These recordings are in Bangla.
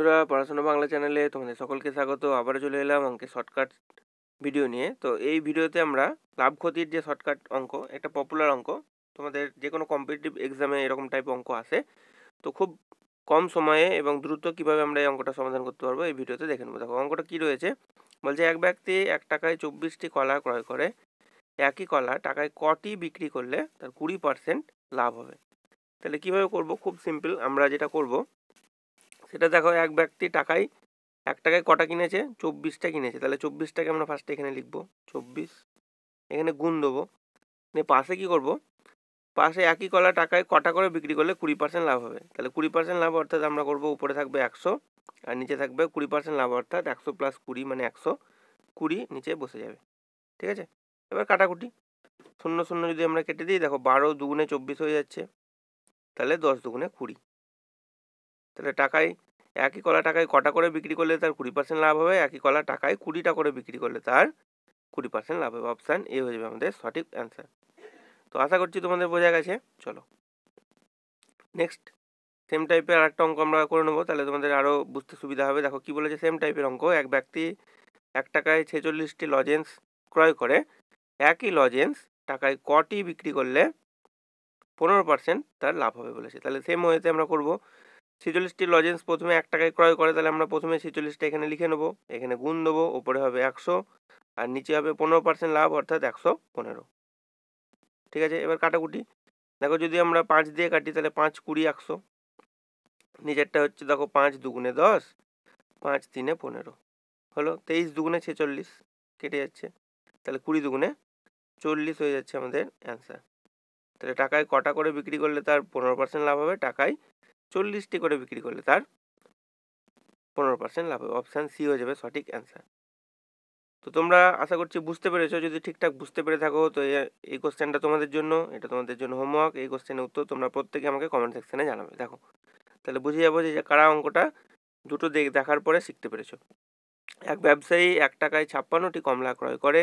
বন্ধুরা পড়াশোনা বাংলা চ্যানেলে তোমাদের সকলকে স্বাগত আবার চলে এলাম অঙ্কের শর্টকাট ভিডিও নিয়ে তো এই ভিডিওতে আমরা লাভ ক্ষতির যে শর্টকাট অঙ্ক একটা পপুলার অঙ্ক তোমাদের যে কোনো কম্পিটিটিভ এক্সামে এরকম টাইপ অঙ্ক আসে তো খুব কম সময়ে এবং দ্রুত কিভাবে আমরা এই অঙ্কটা সমাধান করতে পারবো এই ভিডিওতে দেখে নেবো দেখো অঙ্কটা কী রয়েছে বলছে এক ব্যক্তি এক টাকায় চব্বিশটি কলা ক্রয় করে একই কলা টাকায় কটি বিক্রি করলে তার কুড়ি পার্সেন্ট লাভ হবে তাহলে কীভাবে করব খুব সিম্পল আমরা যেটা করব সেটা দেখো এক ব্যক্তি টাকায় এক টাকায় কটা কিনেছে চব্বিশটা কিনেছে তাহলে চব্বিশটাকে আমরা ফার্স্টে এখানে লিখব চব্বিশ এখানে গুণ দেবো নিয়ে পাশে কি করব পাশে একই কলা টাকায় কটা করে বিক্রি করলে কুড়ি পার্সেন্ট লাভ হবে তাহলে কুড়ি পার্সেন্ট লাভ অর্থাৎ আমরা করব উপরে থাকবে একশো আর নিচে থাকবে কুড়ি পার্সেন্ট লাভ অর্থাৎ একশো প্লাস কুড়ি মানে একশো কুড়ি নিচে বসে যাবে ঠিক আছে এবার কাটাকুটি শূন্য শূন্য যদি আমরা কেটে দিই দেখো বারো দুগুণে চব্বিশ হয়ে যাচ্ছে তাহলে দশ দুগুণে কুড়ি তাহলে টাকায় একই কলা টাকায় কটা করে বিক্রি করলে তার কুড়ি পার্সেন্ট লাভ হবে একই কলা টাকায় কুড়িটা করে বিক্রি করলে তার কুড়ি পার্সেন্ট লাভ হবে অপশান এ হয়ে যাবে আমাদের সঠিক অ্যান্সার তো আশা করছি তোমাদের বোঝা গেছে চলো নেক্সট সেম টাইপের আর একটা অঙ্ক আমরা করে নেবো তাহলে তোমাদের আরও বুঝতে সুবিধা হবে দেখো কী বলেছে সেম টাইপের অঙ্ক এক ব্যক্তি এক টাকায় ছেচল্লিশটি লজেন্স ক্রয় করে একই লজেন্স টাকায় কটি বিক্রি করলে পনেরো পার্সেন্ট তার লাভ হবে বলেছে তাহলে সেম ওয়েতে আমরা করবো ছেচল্লিশটি লজেন্স প্রথমে এক টাকায় ক্রয় করে তাহলে আমরা প্রথমে ছেচল্লিশটা এখানে লিখে নেবো এখানে গুণ দেবো ওপরে হবে একশো আর নিচে হবে পনেরো পার্সেন্ট লাভ অর্থাৎ একশো পনেরো ঠিক আছে এবার কাটাকুটি দেখো যদি আমরা পাঁচ দিয়ে কাটি তাহলে পাঁচ কুড়ি একশো নিজেরটা হচ্ছে দেখো পাঁচ দুগুণে দশ পাঁচ তিনে পনেরো হলো তেইশ দুগুণে ছেচল্লিশ কেটে যাচ্ছে তাহলে কুড়ি দুগুণে চল্লিশ হয়ে যাচ্ছে আমাদের অ্যান্সার তাহলে টাকায় কটা করে বিক্রি করলে তার পনেরো পার্সেন্ট লাভ হবে টাকায় চল্লিশটি করে বিক্রি করলে তার পনেরো পার্সেন্ট লাভ হবে অপশান সি হয়ে যাবে সঠিক অ্যান্সার তো তোমরা আশা করছি বুঝতে পেরেছো যদি ঠিকঠাক বুঝতে পেরে থাকো তো এই কোশ্চেনটা তোমাদের জন্য এটা তোমাদের জন্য হোমওয়ার্ক এই কোশ্চেনের উত্তর তোমরা প্রত্যেকে আমাকে কমেন্ট সেকশানে জানাবে দেখো তাহলে বুঝে যাবো যে কারা অঙ্কটা দুটো দেখার পরে শিখতে পেরেছো এক ব্যবসায়ী এক টাকায় ছাপ্পান্নটি কমলা ক্রয় করে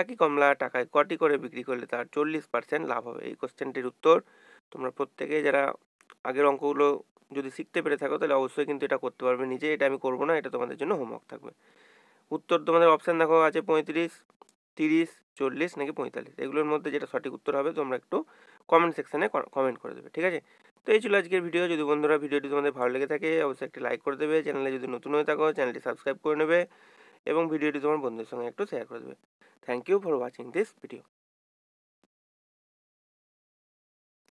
একই কমলা টাকায় কটি করে বিক্রি করলে তার চল্লিশ পার্সেন্ট লাভ হবে এই কোশ্চেনটির উত্তর তোমরা প্রত্যেকে যারা আগের অঙ্কগুলো যদি শিখতে পেরে থাকো তাহলে অবশ্যই কিন্তু এটা করতে পারবে নিজে এটা আমি করবো না এটা তোমাদের জন্য হোমওয়ার্ক থাকবে উত্তর তোমাদের অপশান দেখো আছে পঁয়ত্রিশ তিরিশ চল্লিশ নাকি পঁয়তাল্লিশ এগুলোর মধ্যে যেটা সঠিক উত্তর হবে তোমরা একটু কমেন্ট সেকশানে কমেন্ট করে দেবে ঠিক আছে তো এই ছিল আজকের ভিডিও যদি বন্ধুরা ভিডিওটি তোমাদের ভালো লেগে থাকে অবশ্যই একটি লাইক করে দেবে চ্যানেলে যদি নতুন হয়ে থাকো চ্যানেলটি সাবস্ক্রাইব করে নেবে এবং ভিডিওটি তোমার বন্ধুদের সঙ্গে একটু শেয়ার করে দেবে thank you for watching this video